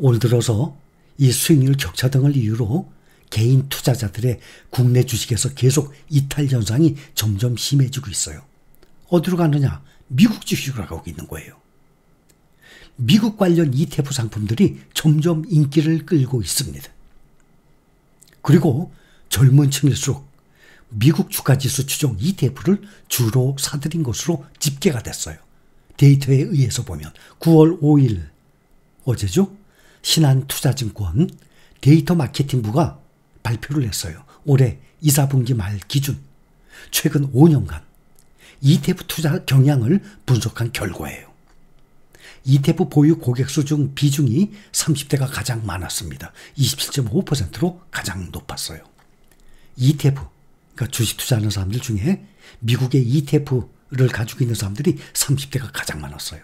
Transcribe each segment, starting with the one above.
올 들어서 이 수익률 격차 등을 이유로 개인 투자자들의 국내 주식에서 계속 이탈 현상이 점점 심해지고 있어요. 어디로 가느냐? 미국 주식으로 가고 있는 거예요. 미국 관련 ETF 상품들이 점점 인기를 끌고 있습니다. 그리고 젊은 층일수록 미국 주가지수 추종 ETF를 주로 사들인 것으로 집계가 됐어요. 데이터에 의해서 보면 9월 5일 어제죠? 신한투자증권 데이터 마케팅부가 발표를 했어요. 올해 2, 4분기 말 기준 최근 5년간 ETF 투자 경향을 분석한 결과예요. ETF 보유 고객 수 중 비중이 30대가 가장 많았습니다. 27.5%로 가장 높았어요. ETF, 그러니까 주식 투자하는 사람들 중에 미국의 ETF를 가지고 있는 사람들이 30대가 가장 많았어요.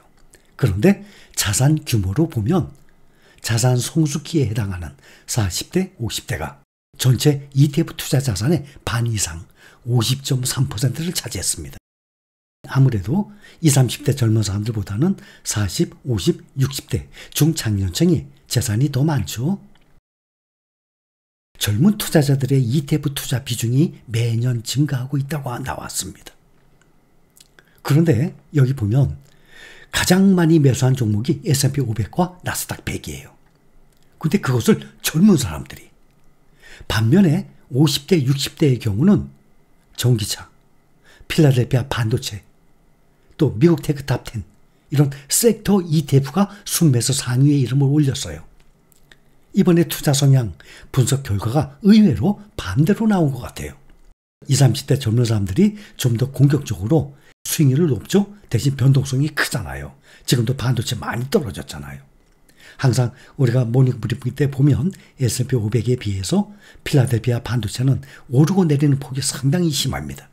그런데 자산 규모로 보면 자산 성숙기에 해당하는 40대, 50대가 전체 ETF 투자 자산의 반 이상 50.3%를 차지했습니다. 아무래도 20, 30대 젊은 사람들보다는 40, 50, 60대 중장년층이 재산이 더 많죠. 젊은 투자자들의 ETF 투자 비중이 매년 증가하고 있다고 나왔습니다. 그런데 여기 보면 가장 많이 매수한 종목이 S&P 500과 나스닥 100이에요. 근데 그것을 젊은 사람들이. 반면에 50대, 60대의 경우는 전기차, 필라델피아 반도체, 또 미국 테크 탑텐 이런 섹터 ETF가 순매수 상위의 이름을 올렸어요. 이번에 투자 성향 분석 결과가 의외로 반대로 나온 것 같아요. 20, 30대 젊은 사람들이 좀 더 공격적으로 수익률을 높죠. 대신 변동성이 크잖아요. 지금도 반도체 많이 떨어졌잖아요. 항상 우리가 모닝 브리핑 때 보면 S&P 500에 비해서 필라델피아 반도체는 오르고 내리는 폭이 상당히 심합니다.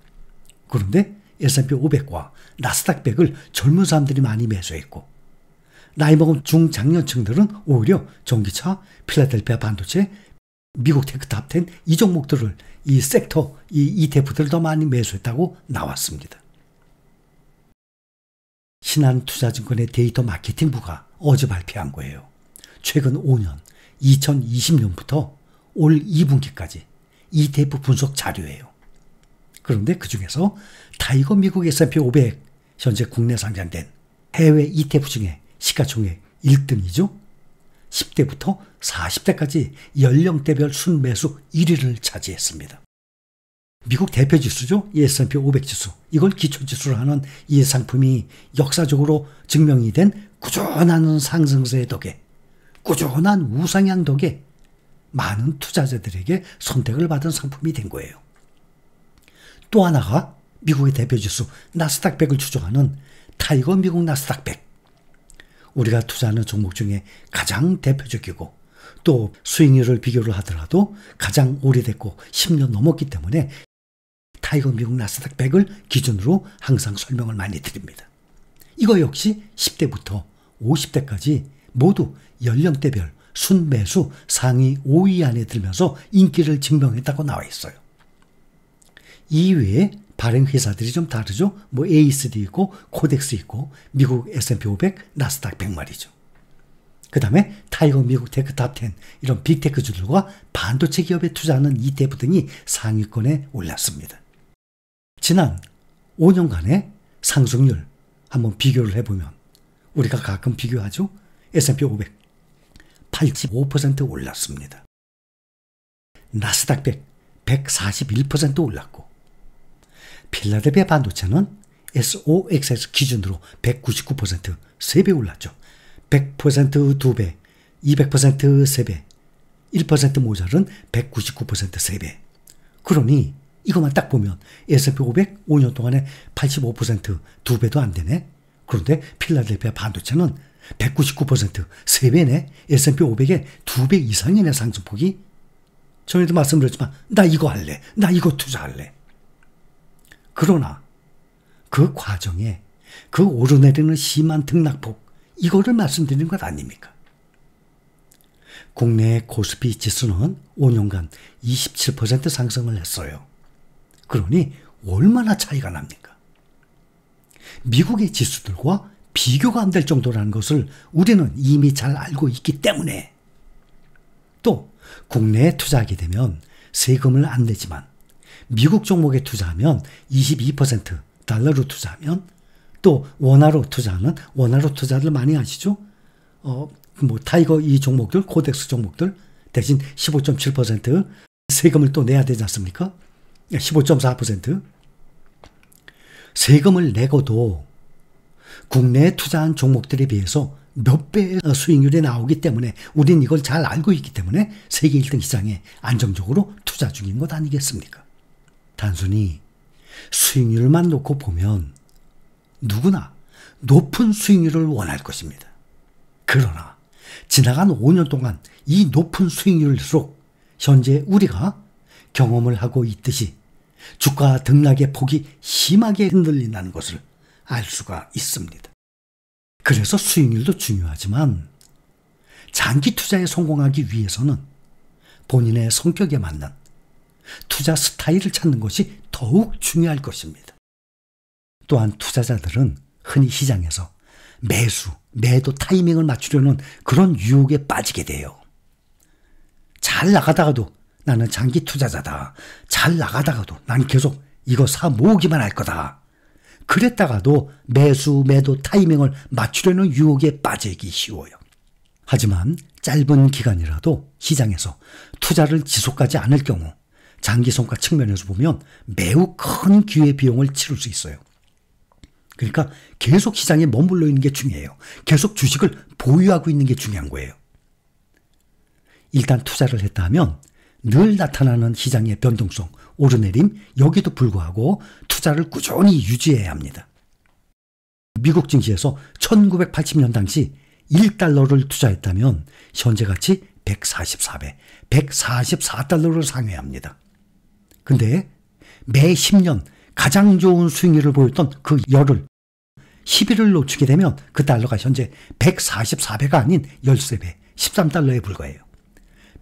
그런데 S&P 500과 나스닥 100을 젊은 사람들이 많이 매수했고 나이 먹은 중장년층들은 오히려 전기차, 필라델피아 반도체, 미국 테크 탑10 이 종목들을 이 섹터, 이 ETF들을 더 많이 매수했다고 나왔습니다. 신한투자증권의 데이터 마케팅부가 어제 발표한 거예요. 최근 5년 2020년부터 올 2분기까지 ETF 분석 자료예요. 그런데 그 중에서 타이거 미국 S&P 500 현재 국내 상장된 해외 ETF 중에 시가총액 1등이죠. 10대부터 40대까지 연령대별 순매수 1위를 차지했습니다. 미국 대표 지수죠. S&P 500 지수. 이걸 기초 지수로 하는 이 상품이 역사적으로 증명이 된 꾸준한 상승세 덕에 꾸준한 우상향 덕에 많은 투자자들에게 선택을 받은 상품이 된 거예요. 또 하나가 미국의 대표 지수 나스닥 100을 추종하는 타이거 미국 나스닥 100. 우리가 투자하는 종목 중에 가장 대표적이고 또 수익률을 비교를 하더라도 가장 오래됐고 10년 넘었기 때문에 타이거 미국 나스닥 100을 기준으로 항상 설명을 많이 드립니다. 이거 역시 10대부터 50대까지 모두 연령대별 순매수 상위 5위 안에 들면서 인기를 증명했다고 나와 있어요. 이외에 발행 회사들이 좀 다르죠. 뭐에이스 있고 코덱스 있고 미국 S&P 500, 나스닥 100 말이죠. 그 다음에 타이거 미국 테크 탑10 이런 빅테크주들과 반도체 기업에 투자하는 이태부 등이 상위권에 올랐습니다. 지난 5년간의 상승률 한번 비교를 해보면 우리가 가끔 비교하죠. S&P 500 85% 올랐습니다. 나스닥 100 141% 올랐고 필라델피아 반도체는 SOXS 기준으로 199% 3배 올랐죠. 100% 2배, 200% 3배, 1% 모자른 199% 3배. 그러니 이것만 딱 보면 S&P 500 5년 동안에 85% 2배도 안 되네. 그런데 필라델피아 반도체는 199% 3배네. S&P 5 0 0에 2배 이상이네 상승폭이. 전에도 말씀드렸지만 나 이거 할래. 나 이거 투자할래. 그러나 그 과정에 그 오르내리는 심한 등락폭 이거를 말씀드리는 것 아닙니까? 국내 코스피 지수는 5년간 27% 상승을 했어요. 그러니 얼마나 차이가 납니까? 미국의 지수들과 비교가 안 될 정도라는 것을 우리는 이미 잘 알고 있기 때문에 또 국내에 투자하게 되면 세금을 안 내지만 미국 종목에 투자하면 22% 달러로 투자하면 또 원화로 투자하는 원화로 투자를 많이 하시죠? 어, 뭐 타이거 이 종목들 코덱스 종목들 대신 15.7% 세금을 또 내야 되지 않습니까? 15.4% 세금을 내고도 국내에 투자한 종목들에 비해서 몇 배의 수익률이 나오기 때문에 우린 이걸 잘 알고 있기 때문에 세계 1등 시장에 안정적으로 투자 중인 것 아니겠습니까? 단순히 수익률만 놓고 보면 누구나 높은 수익률을 원할 것입니다. 그러나 지나간 5년 동안 이 높은 수익률일수록 현재 우리가 경험을 하고 있듯이 주가 등락의 폭이 심하게 흔들린다는 것을 알 수가 있습니다. 그래서 수익률도 중요하지만 장기 투자에 성공하기 위해서는 본인의 성격에 맞는 투자 스타일을 찾는 것이 더욱 중요할 것입니다. 또한 투자자들은 흔히 시장에서 매수, 매도 타이밍을 맞추려는 그런 유혹에 빠지게 돼요. 잘 나가다가도 나는 장기 투자자다. 잘 나가다가도 난 계속 이거 사 모으기만 할 거다. 그랬다가도 매수, 매도 타이밍을 맞추려는 유혹에 빠지기 쉬워요. 하지만 짧은 기간이라도 시장에서 투자를 지속하지 않을 경우 장기 성과 측면에서 보면 매우 큰 기회 비용을 치를 수 있어요. 그러니까 계속 시장에 머물러 있는 게 중요해요. 계속 주식을 보유하고 있는 게 중요한 거예요. 일단 투자를 했다 하면 늘 나타나는 시장의 변동성, 오르내림 여기도 불구하고 투자를 꾸준히 유지해야 합니다. 미국 증시에서 1980년 당시 1달러를 투자했다면 현재같이 144배, 144달러를 상회합니다. 근데 매 10년 가장 좋은 수익률을 보였던 그 열흘, 1 0을 놓치게 되면 그 달러가 현재 144배가 아닌 13배, 13달러에 불과해요.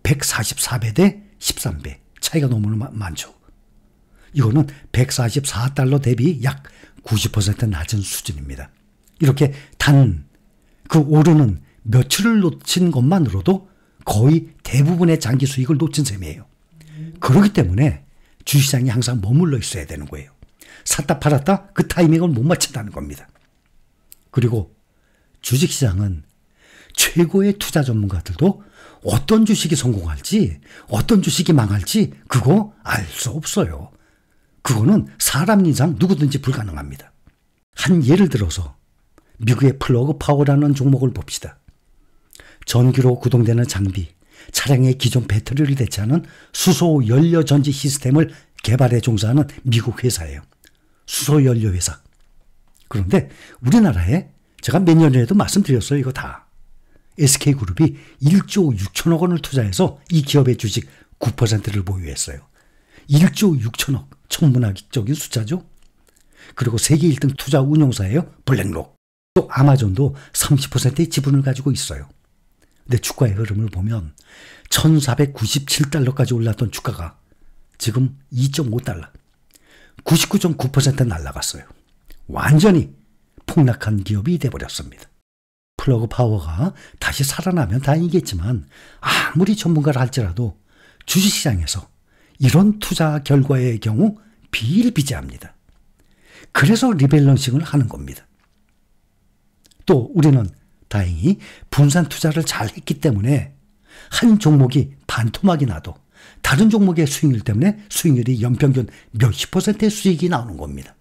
144배 대 13배 차이가 너무 많죠. 이거는 144달러 대비 약 90% 낮은 수준입니다. 이렇게 단 그 오류는 며칠을 놓친 것만으로도 거의 대부분의 장기 수익을 놓친 셈이에요. 그렇기 때문에 주시장이 항상 머물러 있어야 되는 거예요. 샀다 팔았다 그 타이밍을 못 맞춘다는 겁니다. 그리고 주식시장은 최고의 투자 전문가들도 어떤 주식이 성공할지 어떤 주식이 망할지 그거 알 수 없어요. 그거는 사람이상 누구든지 불가능합니다. 한 예를 들어서 미국의 플러그 파워라는 종목을 봅시다. 전기로 구동되는 장비, 차량의 기존 배터리를 대체하는 수소 연료 전지 시스템을 개발에 종사하는 미국 회사예요. 수소 연료 회사. 그런데 우리나라에 제가 몇 년 전에도 말씀드렸어요. 이거 다. SK그룹이 1조 6천억 원을 투자해서 이 기업의 주식 9%를 보유했어요. 1조 6천억. 천문학적인 숫자죠. 그리고 세계 1등 투자 운용사예요. 블랙록. 또 아마존도 30%의 지분을 가지고 있어요. 근데 주가의 흐름을 보면 1497달러까지 올랐던 주가가 지금 2.5달러. 99.9% 날라갔어요. 완전히 폭락한 기업이 돼버렸습니다. 플러그 파워가 다시 살아나면 다행이겠지만 아무리 전문가를 할지라도 주식시장에서 이런 투자 결과의 경우 비일비재합니다. 그래서 리밸런싱을 하는 겁니다. 또 우리는 다행히 분산 투자를 잘 했기 때문에 한 종목이 반토막이 나도 다른 종목의 수익률 때문에 수익률이 연평균 몇십 퍼센트의 수익이 나오는 겁니다.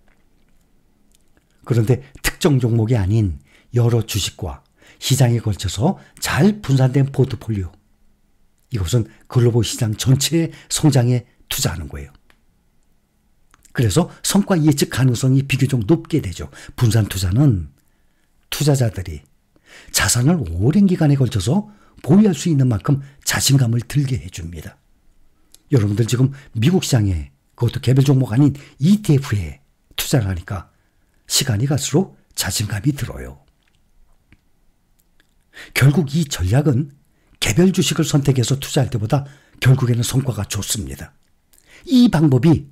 그런데 특정 종목이 아닌 여러 주식과 시장에 걸쳐서 잘 분산된 포트폴리오, 이것은 글로벌 시장 전체의 성장에 투자하는 거예요. 그래서 성과 예측 가능성이 비교적 높게 되죠. 분산 투자는 투자자들이 자산을 오랜 기간에 걸쳐서 보유할 수 있는 만큼 자신감을 들게 해줍니다. 여러분들 지금 미국 시장에 그것도 개별 종목 아닌 ETF에 투자 하니까 시간이 갈수록 자신감이 들어요. 결국 이 전략은 개별 주식을 선택해서 투자할 때보다 결국에는 성과가 좋습니다. 이 방법이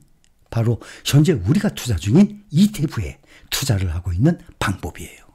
바로 현재 우리가 투자 중인 이태브에 투자를 하고 있는 방법이에요.